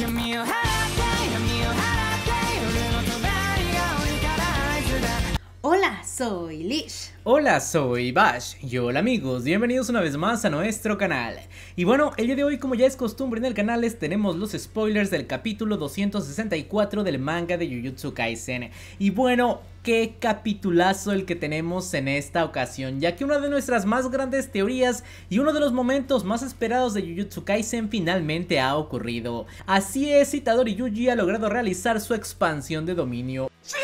give me a hand. soy Lish. Hola, soy Bash. Y hola amigos, bienvenidos una vez más a nuestro canal. Y bueno, el día de hoy como ya es costumbre en el canal les tenemos los spoilers del capítulo 264 del manga de Jujutsu Kaisen. Y bueno, qué capitulazo el que tenemos en esta ocasión, ya que una de nuestras más grandes teorías y uno de los momentos más esperados de Jujutsu Kaisen finalmente ha ocurrido. Así es, Itadori Yuji ha logrado realizar su expansión de dominio. ¡Sí!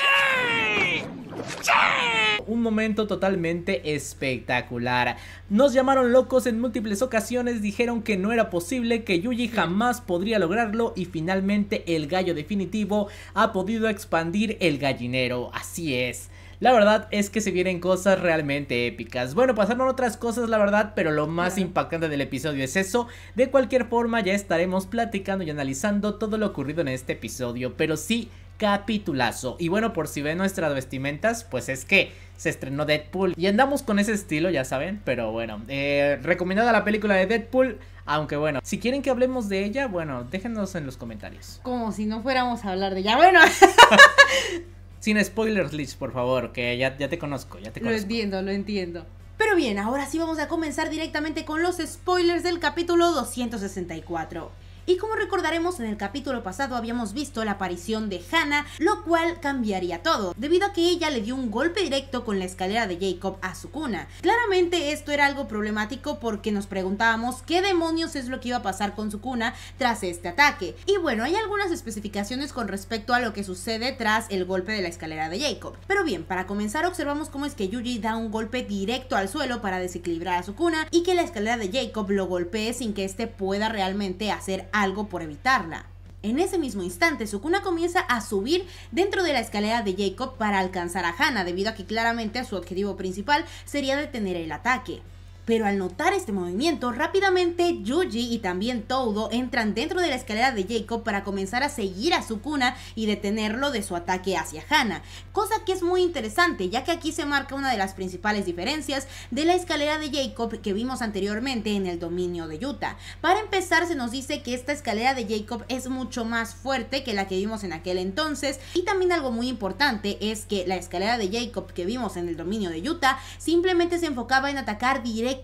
Un momento totalmente espectacular. Nos llamaron locos en múltiples ocasiones, dijeron que no era posible, que Yuji jamás podría lograrlo y finalmente el gallo definitivo ha podido expandir el gallinero. Así es. La verdad es que se vienen cosas realmente épicas. Bueno, pasaron otras cosas, la verdad, pero lo más impactante del episodio es eso. De cualquier forma, ya estaremos platicando y analizando todo lo ocurrido en este episodio, pero sí capitulazo. Y bueno, por si ven nuestras vestimentas, pues es que se estrenó Deadpool. Y andamos con ese estilo, ya saben, pero bueno. Eh, recomendada la película de Deadpool. Aunque bueno, si quieren que hablemos de ella, bueno, déjenos en los comentarios. Como si no fuéramos a hablar de ella. Bueno. Sin spoilers, Liz, por favor, que ya, ya te conozco, ya te conozco. Lo entiendo, lo entiendo. Pero bien, ahora sí vamos a comenzar directamente con los spoilers del capítulo 264. Y como recordaremos en el capítulo pasado habíamos visto la aparición de Hannah, lo cual cambiaría todo, debido a que ella le dio un golpe directo con la escalera de Jacob a su cuna. Claramente esto era algo problemático porque nos preguntábamos qué demonios es lo que iba a pasar con su cuna tras este ataque. Y bueno, hay algunas especificaciones con respecto a lo que sucede tras el golpe de la escalera de Jacob. Pero bien, para comenzar observamos cómo es que Yuji da un golpe directo al suelo para desequilibrar a su cuna y que la escalera de Jacob lo golpee sin que éste pueda realmente hacer algo por evitarla. En ese mismo instante, Sukuna comienza a subir dentro de la escalera de Jacob para alcanzar a Hannah, debido a que claramente su objetivo principal sería detener el ataque. Pero al notar este movimiento, rápidamente Yuji y también Todo entran dentro de la escalera de Jacob para comenzar a seguir a su cuna y detenerlo de su ataque hacia Hana. Cosa que es muy interesante, ya que aquí se marca una de las principales diferencias de la escalera de Jacob que vimos anteriormente en el dominio de Yuta. Para empezar, se nos dice que esta escalera de Jacob es mucho más fuerte que la que vimos en aquel entonces. Y también algo muy importante es que la escalera de Jacob que vimos en el dominio de Yuta simplemente se enfocaba en atacar directamente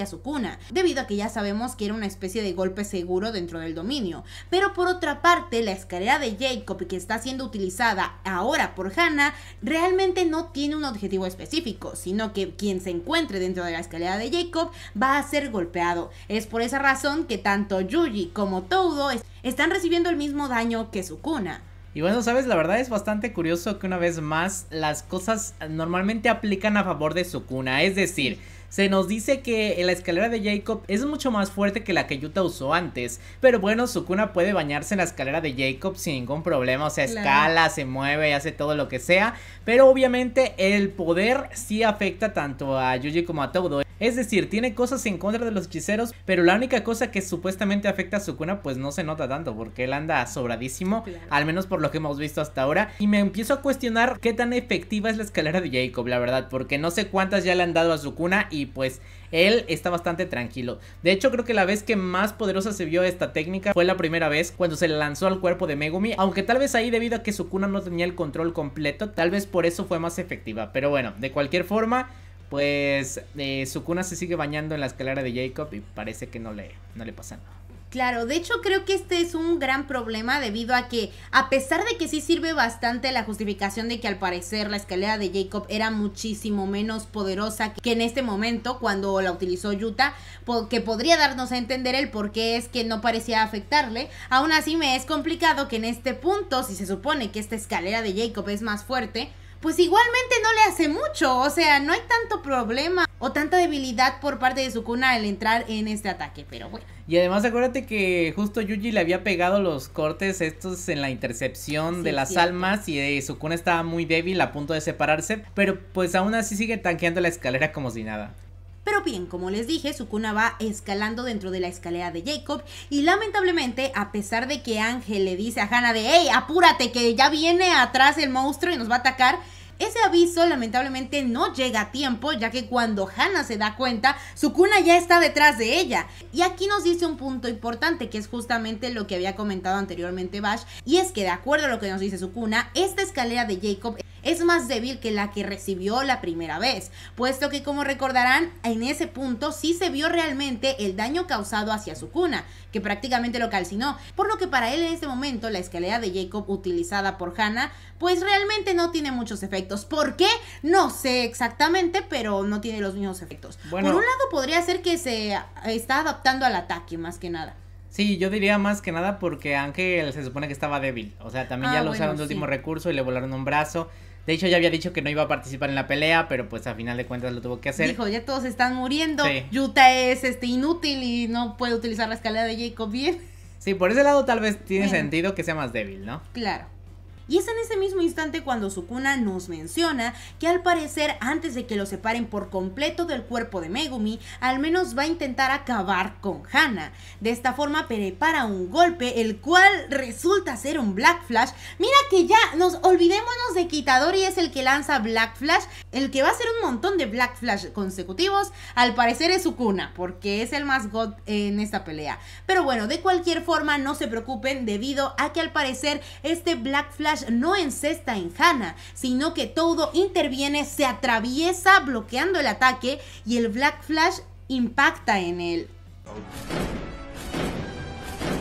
a su cuna, debido a que ya sabemos que era una especie de golpe seguro dentro del dominio. Pero por otra parte, la escalera de Jacob que está siendo utilizada ahora por Hannah realmente no tiene un objetivo específico, sino que quien se encuentre dentro de la escalera de Jacob va a ser golpeado. Es por esa razón que tanto Yuji como Todo están recibiendo el mismo daño que su cuna. Y bueno, sabes, la verdad es bastante curioso que una vez más las cosas normalmente aplican a favor de su cuna, es decir... Se nos dice que la escalera de Jacob es mucho más fuerte que la que Yuta usó antes, pero bueno, Sukuna puede bañarse en la escalera de Jacob sin ningún problema, o sea, escala, se mueve, hace todo lo que sea, pero obviamente el poder sí afecta tanto a Yuji como a Todo. Es decir, tiene cosas en contra de los hechiceros, pero la única cosa que supuestamente afecta a su cuna pues no se nota tanto porque él anda sobradísimo, al menos por lo que hemos visto hasta ahora. Y me empiezo a cuestionar qué tan efectiva es la escalera de Jacob, la verdad, porque no sé cuántas ya le han dado a su cuna y pues él está bastante tranquilo. De hecho, creo que la vez que más poderosa se vio esta técnica fue la primera vez cuando se le lanzó al cuerpo de Megumi. Aunque tal vez ahí, debido a que su cuna no tenía el control completo, tal vez por eso fue más efectiva. Pero bueno, de cualquier forma pues eh, su cuna se sigue bañando en la escalera de Jacob y parece que no le, no le pasa nada. Claro, de hecho creo que este es un gran problema debido a que a pesar de que sí sirve bastante la justificación de que al parecer la escalera de Jacob era muchísimo menos poderosa que en este momento cuando la utilizó Yuta, que podría darnos a entender el por qué es que no parecía afectarle, aún así me es complicado que en este punto, si se supone que esta escalera de Jacob es más fuerte, pues igualmente no le hace mucho. O sea, no hay tanto problema o tanta debilidad por parte de Sukuna al entrar en este ataque, pero bueno. Y además acuérdate que justo Yuji le había pegado los cortes estos en la intercepción de las almas y eh, Sukuna estaba muy débil a punto de separarse, pero pues aún así sigue tanqueando la escalera como si nada. Pero bien, como les dije, su cuna va escalando dentro de la escalera de Jacob y lamentablemente, a pesar de que Ángel le dice a Hannah de, ¡Ey, apúrate que ya viene atrás el monstruo y nos va a atacar, ese aviso lamentablemente no llega a tiempo, ya que cuando Hannah se da cuenta, su cuna ya está detrás de ella. Y aquí nos dice un punto importante, que es justamente lo que había comentado anteriormente Bash, y es que de acuerdo a lo que nos dice su cuna esta escalera de Jacob es más débil que la que recibió la primera vez, puesto que como recordarán, en ese punto sí se vio realmente el daño causado hacia su cuna, que prácticamente lo calcinó, por lo que para él en ese momento la escalera de Jacob utilizada por Hannah, pues realmente no tiene muchos efectos. ¿Por qué? No sé exactamente, pero no tiene los mismos efectos. Bueno, por un lado podría ser que se está adaptando al ataque más que nada. Sí, yo diría más que nada porque Ángel se supone que estaba débil. O sea, también ah, ya lo usaron de último recurso y le volaron un brazo. De hecho, ya había dicho que no iba a participar en la pelea, pero pues a final de cuentas lo tuvo que hacer. Dijo, ya todos están muriendo. Yuta es este inútil y no puede utilizar la escalera de Jacob bien. Sí, por ese lado tal vez tiene sentido que sea más débil, ¿no? Claro. Y es en ese mismo instante cuando Sukuna nos menciona que al parecer antes de que lo separen por completo del cuerpo de Megumi, al menos va a intentar acabar con Hana. De esta forma prepara un golpe el cual resulta ser un Black Flash. Mira que ya nos olvidémonos de Kitadori es el que lanza Black Flash, el que va a hacer un montón de Black Flash consecutivos, al parecer es Sukuna, porque es el más god en esta pelea. Pero bueno, de cualquier forma no se preocupen debido a que al parecer este Black Flash no encesta en Hana sino que todo interviene, se atraviesa bloqueando el ataque y el Black Flash impacta en él.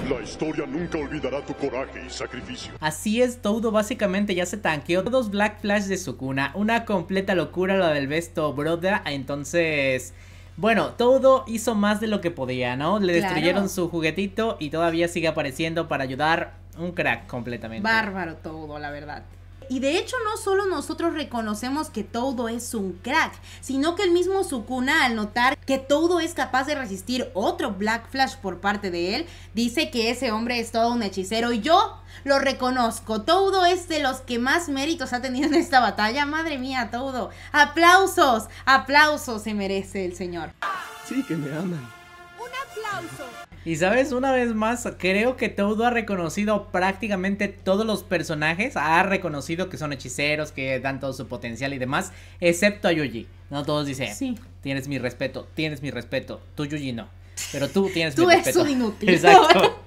La historia nunca olvidará tu coraje y sacrificio. Así es, todo básicamente ya se tanqueó dos Black Flash de su cuna. Una completa locura la del Besto Broda Entonces. Bueno, todo hizo más de lo que podía, ¿no? Le destruyeron su juguetito y todavía sigue apareciendo para ayudar un crack completamente. Bárbaro todo, la verdad. Y de hecho no solo nosotros reconocemos que todo es un crack, sino que el mismo Sukuna al notar que todo es capaz de resistir otro Black Flash por parte de él, dice que ese hombre es todo un hechicero y yo lo reconozco. Todo es de los que más méritos ha tenido en esta batalla. Madre mía, todo. Aplausos, aplausos se merece el señor. Sí, que me aman. Un aplauso. Y sabes, una vez más, creo que todo ha reconocido prácticamente todos los personajes. Ha reconocido que son hechiceros, que dan todo su potencial y demás, excepto a Yuji. No todos dicen, sí. tienes mi respeto, tienes mi respeto. Tú, Yuji, no. Pero tú tienes mi respeto. Tú eres un inútil. Exacto.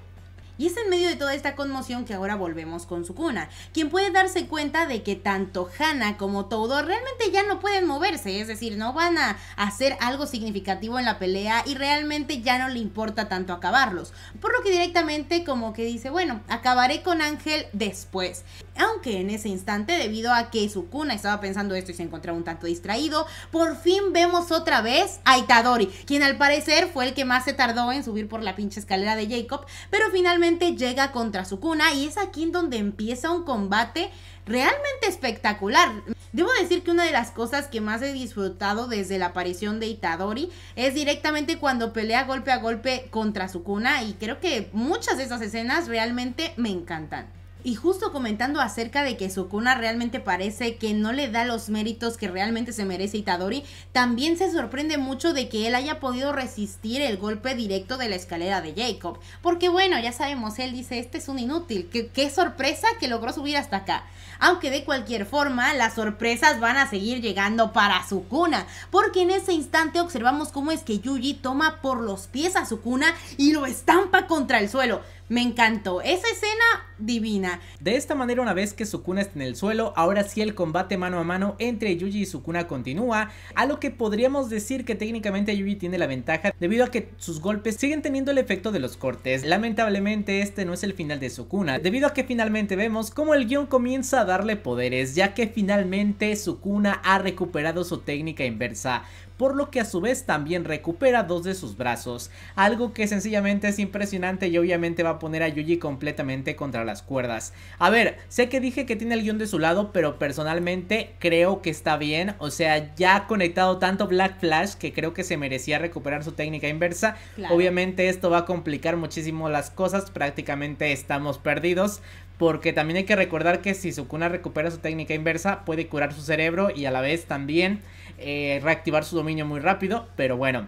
Y es en medio de toda esta conmoción que ahora volvemos con Sukuna, quien puede darse cuenta de que tanto Hana como Todo realmente ya no pueden moverse, es decir, no van a hacer algo significativo en la pelea y realmente ya no le importa tanto acabarlos. Por lo que directamente como que dice, bueno, acabaré con Ángel después. Aunque en ese instante, debido a que Sukuna estaba pensando esto y se encontraba un tanto distraído, por fin vemos otra vez a Itadori, quien al parecer fue el que más se tardó en subir por la pinche escalera de Jacob, pero finalmente llega contra su cuna y es aquí en donde empieza un combate realmente espectacular. Debo decir que una de las cosas que más he disfrutado desde la aparición de Itadori es directamente cuando pelea golpe a golpe contra su cuna y creo que muchas de esas escenas realmente me encantan. Y justo comentando acerca de que Sukuna realmente parece que no le da los méritos que realmente se merece Itadori, también se sorprende mucho de que él haya podido resistir el golpe directo de la escalera de Jacob. Porque bueno, ya sabemos, él dice, este es un inútil, qué, sorpresa que logró subir hasta acá. Aunque de cualquier forma, las sorpresas van a seguir llegando para Sukuna, porque en ese instante observamos cómo es que Yuji toma por los pies a Sukuna y lo estampa contra el suelo. Me encantó. Esa escena divina. De esta manera, una vez que Sukuna está en el suelo, ahora sí el combate mano a mano entre Yuji y Sukuna continúa, a lo que podríamos decir que técnicamente Yuji tiene la ventaja debido a que sus golpes siguen teniendo el efecto de los cortes. Lamentablemente este no es el final de Sukuna, debido a que finalmente vemos cómo el guión comienza a darle poderes, ya que finalmente Sukuna ha recuperado su técnica inversa por lo que a su vez también recupera dos de sus brazos, algo que sencillamente es impresionante y obviamente va a poner a Yuji completamente contra las cuerdas. A ver, sé que dije que tiene el guión de su lado, pero personalmente creo que está bien, o sea, ya ha conectado tanto Black Flash que creo que se merecía recuperar su técnica inversa. Obviamente esto va a complicar muchísimo las cosas, prácticamente estamos perdidos, porque también hay que recordar que si Sukuna recupera su técnica inversa, puede curar su cerebro y a la vez también eh, reactivar su dominio muy rápido. Pero bueno,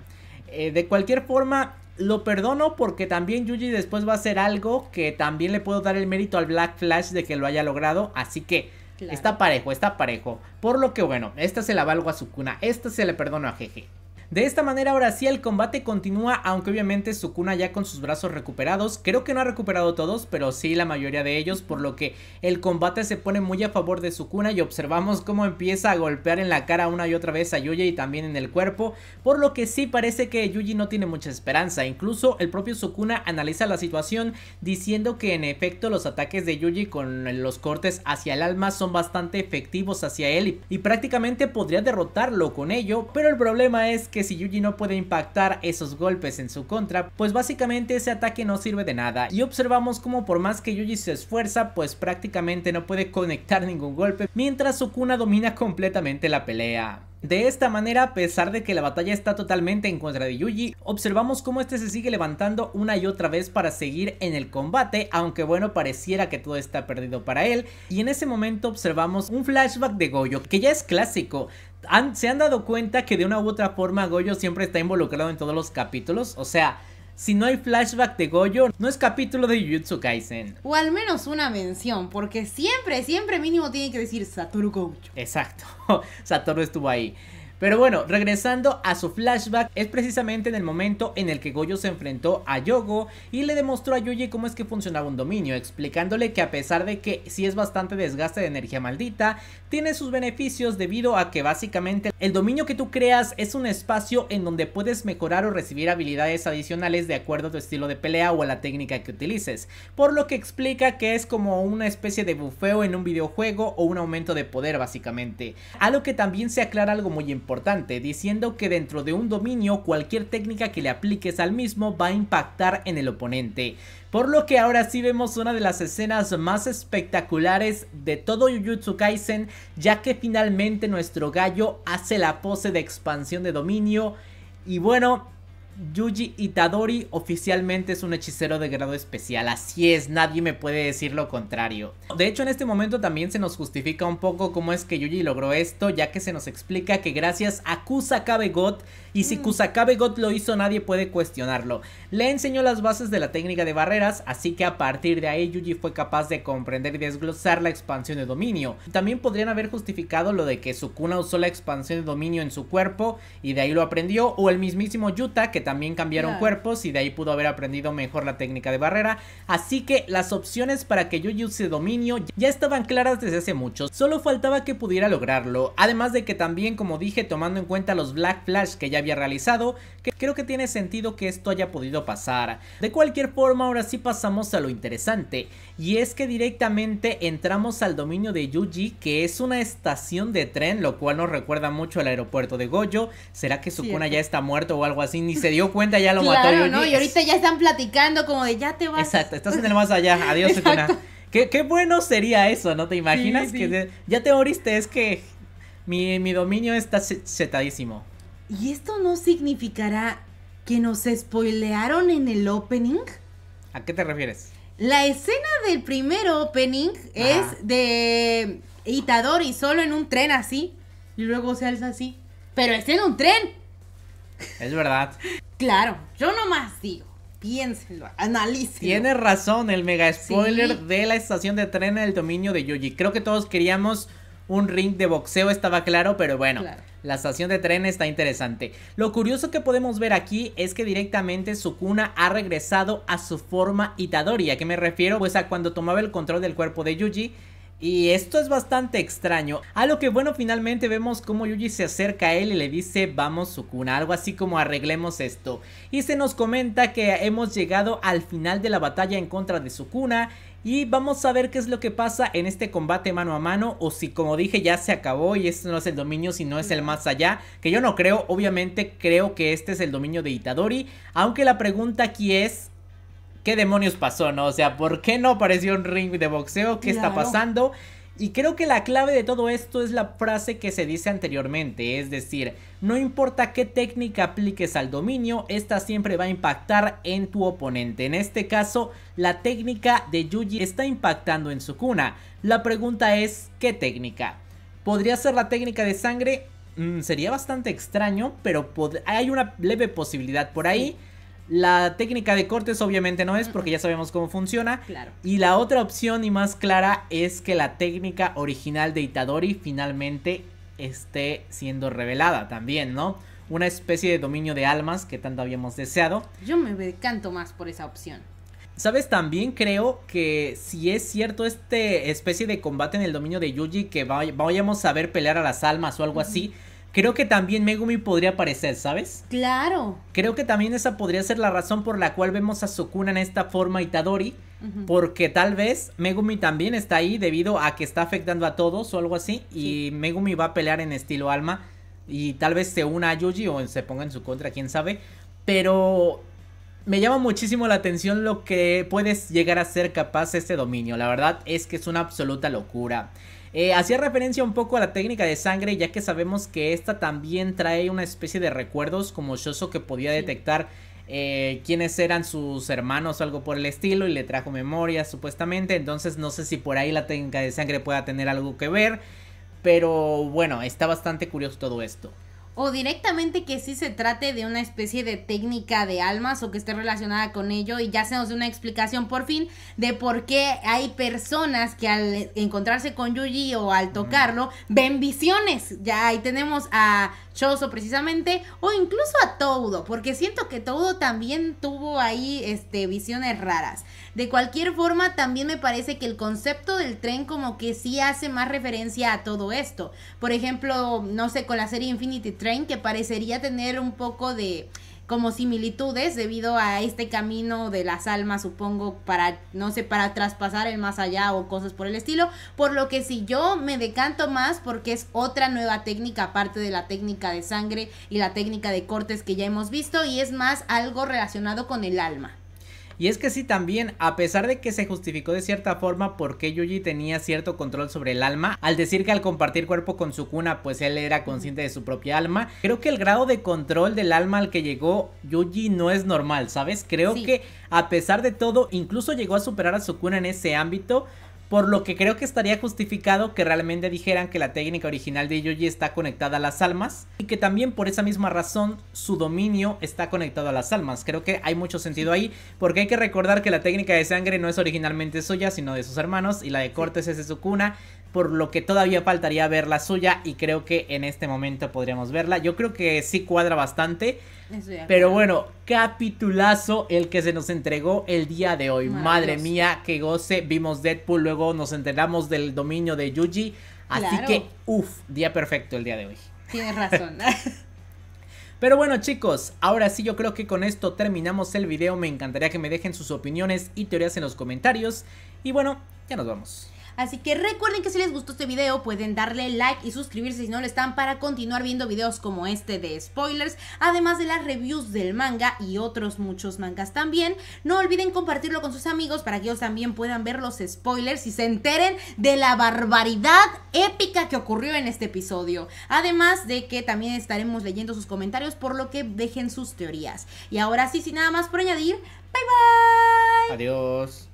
eh, de cualquier forma, lo perdono porque también Yuji después va a hacer algo que también le puedo dar el mérito al Black Flash de que lo haya logrado. Así que está parejo, está parejo. Por lo que bueno, esta se la valgo a Sukuna, esta se le perdono a Jeje. De esta manera ahora sí el combate continúa, aunque obviamente Sukuna ya con sus brazos recuperados, creo que no ha recuperado todos, pero sí la mayoría de ellos, por lo que el combate se pone muy a favor de Sukuna y observamos cómo empieza a golpear en la cara una y otra vez a Yuji y también en el cuerpo, por lo que sí parece que Yuji no tiene mucha esperanza, incluso el propio Sukuna analiza la situación diciendo que en efecto los ataques de Yuji con los cortes hacia el alma son bastante efectivos hacia él y, y prácticamente podría derrotarlo con ello, pero el problema es que si Yuji no puede impactar esos golpes en su contra, pues básicamente ese ataque no sirve de nada. Y observamos como por más que Yuji se esfuerza, pues prácticamente no puede conectar ningún golpe, mientras cuna domina completamente la pelea. De esta manera, a pesar de que la batalla está totalmente en contra de Yuji, observamos cómo este se sigue levantando una y otra vez para seguir en el combate, aunque bueno, pareciera que todo está perdido para él, y en ese momento observamos un flashback de Goyo, que ya es clásico, se han dado cuenta que de una u otra forma Goyo siempre está involucrado en todos los capítulos. O sea, si no hay flashback de Goyo, no es capítulo de Jujutsu Kaisen. O al menos una mención, porque siempre, siempre mínimo tiene que decir Satoru Gojo. Exacto, Satoru estuvo ahí. Pero bueno, regresando a su flashback, es precisamente en el momento en el que Goyo se enfrentó a Yogo y le demostró a Yuji cómo es que funcionaba un dominio, explicándole que a pesar de que sí es bastante desgaste de energía maldita, tiene sus beneficios debido a que básicamente el dominio que tú creas es un espacio en donde puedes mejorar o recibir habilidades adicionales de acuerdo a tu estilo de pelea o a la técnica que utilices, por lo que explica que es como una especie de bufeo en un videojuego o un aumento de poder básicamente, algo que también se aclara algo muy importante diciendo que dentro de un dominio cualquier técnica que le apliques al mismo va a impactar en el oponente. Por lo que ahora sí vemos una de las escenas más espectaculares de todo Jujutsu Kaisen, ya que finalmente nuestro gallo hace la pose de expansión de dominio. Y bueno, Yuji Itadori oficialmente es un hechicero de grado especial, así es, nadie me puede decir lo contrario. De hecho en este momento también se nos justifica un poco cómo es que Yuji logró esto, ya que se nos explica que gracias a Kusakabe Got, y si mm. Kusakabe Got lo hizo nadie puede cuestionarlo, le enseñó las bases de la técnica de barreras, así que a partir de ahí Yuji fue capaz de comprender y desglosar la expansión de dominio. También podrían haber justificado lo de que Sukuna usó la expansión de dominio en su cuerpo y de ahí lo aprendió, o el mismísimo Yuta que también cambiaron cuerpos y de ahí pudo haber aprendido mejor la técnica de barrera. Así que las opciones para que Yuji use dominio ya estaban claras desde hace mucho, solo faltaba que pudiera lograrlo. Además de que también, como dije, tomando en cuenta los Black Flash que ya había realizado, que creo que tiene sentido que esto haya podido pasar. De cualquier forma, ahora sí pasamos a lo interesante, y es que directamente entramos al dominio de Yuji, que es una estación de tren, lo cual nos recuerda mucho al aeropuerto de Goyo. ¿Será que Sukuna ya está muerto o algo así? Ni se dio cuenta ya lo claro, mató. ¿no? y ahorita ya están platicando como de ya te vas. Exacto, estás en el más allá, adiós. Qué, qué bueno sería eso, ¿no te imaginas? ya te moriste, es que mi, dominio está setadísimo. ¿Y esto no significará que nos spoilearon en el opening? ¿A qué te refieres? La escena del primer opening es de Itadori solo en un tren así. Y luego se alza así. Pero es en un tren. Es verdad. Claro, yo nomás digo, piénsenlo, analícenlo. tiene razón, el mega spoiler de la estación de tren en el dominio de Yuji. Creo que todos queríamos un ring de boxeo, estaba claro, pero bueno. La estación de tren está interesante. Lo curioso que podemos ver aquí es que directamente Sukuna ha regresado a su forma Itadori. ¿A qué me refiero? Pues a cuando tomaba el control del cuerpo de Yuji y esto es bastante extraño. A lo que bueno, finalmente vemos como Yuji se acerca a él y le dice, vamos Sukuna, algo así como arreglemos esto. Y se nos comenta que hemos llegado al final de la batalla en contra de Sukuna y vamos a ver qué es lo que pasa en este combate mano a mano o si como dije ya se acabó y este no es el dominio sino es el más allá, que yo no creo, obviamente creo que este es el dominio de Itadori, aunque la pregunta aquí es qué demonios pasó, ¿no? O sea, ¿por qué no apareció un ring de boxeo? ¿Qué está pasando? Y creo que la clave de todo esto es la frase que se dice anteriormente, es decir, no importa qué técnica apliques al dominio, esta siempre va a impactar en tu oponente. En este caso, la técnica de Yuji está impactando en su cuna. La pregunta es, ¿qué técnica? ¿Podría ser la técnica de sangre? Mm, sería bastante extraño, pero hay una leve posibilidad por ahí. La técnica de cortes obviamente no es porque ya sabemos cómo funciona. Y la otra opción y más clara es que la técnica original de Itadori finalmente esté siendo revelada también, ¿no? Una especie de dominio de almas que tanto habíamos deseado. Yo me decanto más por esa opción. Sabes, también creo que si es cierto este especie de combate en el dominio de Yuji que vayamos a ver pelear a las almas o algo así, creo que también Megumi podría aparecer, ¿sabes? Claro. Creo que también esa podría ser la razón por la cual vemos a Sukuna en esta forma Itadori. Porque tal vez Megumi también está ahí debido a que está afectando a todos o algo así. Y Megumi va a pelear en estilo alma. Y tal vez se una a Yuji o se ponga en su contra, quién sabe. Pero me llama muchísimo la atención lo que puedes llegar a ser capaz este dominio. La verdad es que es una absoluta locura. Eh, hacía referencia un poco a la técnica de sangre, ya que sabemos que esta también trae una especie de recuerdos como Shoso que podía detectar eh, quiénes eran sus hermanos o algo por el estilo y le trajo memoria supuestamente. Entonces no sé si por ahí la técnica de sangre pueda tener algo que ver. Pero bueno, está bastante curioso todo esto o directamente que sí se trate de una especie de técnica de almas o que esté relacionada con ello y ya se nos dé una explicación por fin de por qué hay personas que al encontrarse con Yuji o al tocarlo ven visiones. Ya ahí tenemos a Choso precisamente o incluso a Todo porque siento que Todo también tuvo ahí este visiones raras. De cualquier forma, también me parece que el concepto del tren como que sí hace más referencia a todo esto. Por ejemplo, no sé, con la serie Infinity que parecería tener un poco de como similitudes debido a este camino de las almas, supongo, para, no sé, para traspasar el más allá o cosas por el estilo. Por lo que si yo me decanto más porque es otra nueva técnica, aparte de la técnica de sangre y la técnica de cortes que ya hemos visto, y es más algo relacionado con el alma. Y es que sí también, a pesar de que se justificó de cierta forma por qué Yuji tenía cierto control sobre el alma, al decir que al compartir cuerpo con Sukuna pues él era consciente de su propia alma, creo que el grado de control del alma al que llegó Yuji no es normal, ¿sabes? Creo que a pesar de todo, incluso llegó a superar a Sukuna en ese ámbito, por lo que creo que estaría justificado que realmente dijeran que la técnica original de Yoji está conectada a las almas y que también por esa misma razón su dominio está conectado a las almas. Creo que hay mucho sentido ahí porque hay que recordar que la técnica de sangre no es originalmente suya sino de sus hermanos y la de Cortes es de su cuna, por lo que todavía faltaría ver la suya y creo que en este momento podríamos verla. Yo creo que sí cuadra bastante, pero bueno, capitulazo el que se nos entregó el día de hoy. Madre mía, qué goce, vimos Deadpool, luego nos enteramos del dominio de Yuji, así que, uff, día perfecto el día de hoy. Tienes razón. Pero bueno chicos, ahora sí yo creo que con esto terminamos el video. Me encantaría que me dejen sus opiniones y teorías en los comentarios. Y bueno, ya nos vamos. Así que recuerden que si les gustó este video pueden darle like y suscribirse si no lo están para continuar viendo videos como este de spoilers, además de las reviews del manga y otros muchos mangas también. No olviden compartirlo con sus amigos para que ellos también puedan ver los spoilers y se enteren de la barbaridad épica que ocurrió en este episodio. Además de que también estaremos leyendo sus comentarios por lo que dejen sus teorías. Y ahora sí, sin nada más por añadir, bye bye. Adiós.